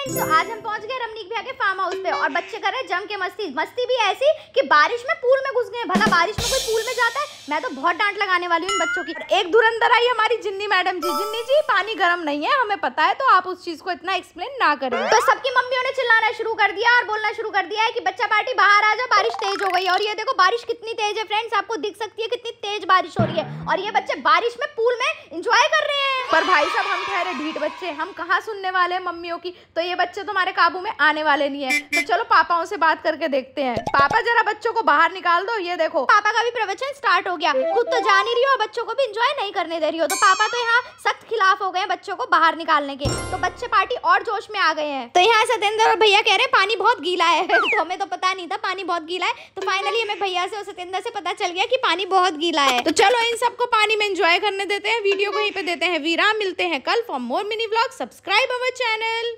friends तो आज हम पहुंच गए रमनीक भैया के फार्म हाउस पे और बच्चे कर रहे जम के मस्ती मस्ती भी ऐसी कि बारिश में पूल में घुस गए भला बारिश में कोई पूल में जाता है मैं तो बहुत डांट लगाने वाली हूँ इन बच्चों की एक धुरंधर आई हमारी जिन्नी मैडम जी जिन्नी जी पानी गर्म नहीं है हमें पता है तो आप उस चीज को इतना एक्सप्लेन ना करें तो सबकी मम्मियों ने चिल्लाना शुरू कर दिया और बोलना शुरू कर दिया है की बच्चा पार्टी बाहर आ जाओ बारिश तेज हो गई और ये देखो बारिश कितनी तेज है फ्रेंड्स आपको दिख सकती है कितनी तेज बारिश हो रही है और ये बच्चे बारिश में पूल में इंजॉय कर रहे हैं पर भाई साहब हम ठहरे ढीठ बच्चे हम कहाँ सुनने वाले हैं मम्मियों की तो ये बच्चे तुम्हारे तो काबू में आने वाले नहीं है तो चलो पापाओं से बात करके देखते हैं पापा जरा बच्चों को बाहर निकाल दो ये देखो पापा का भी प्रवचन स्टार्ट हो गया खुद तो जा नहीं रही हो बच्चों को भी इंजॉय नहीं करने दे रही हो तो पापा तो यहाँ बच्चों को बाहर निकालने के तो बच्चे पार्टी और जोश में आ गए हैं तो यहाँ सत्येंद्र और भैया कह रहे हैं पानी बहुत गीला है तो हमें तो पता नहीं था पानी बहुत गीला है तो फाइनली हमें भैया से और सत्येंद्र से पता चल गया की पानी बहुत गीला है तो चलो इन सबको पानी में एंजॉय करने देते हैं वीडियो को यहीं पे देते हैं विराम मिलते हैं कल for more mini blog subscribe our channel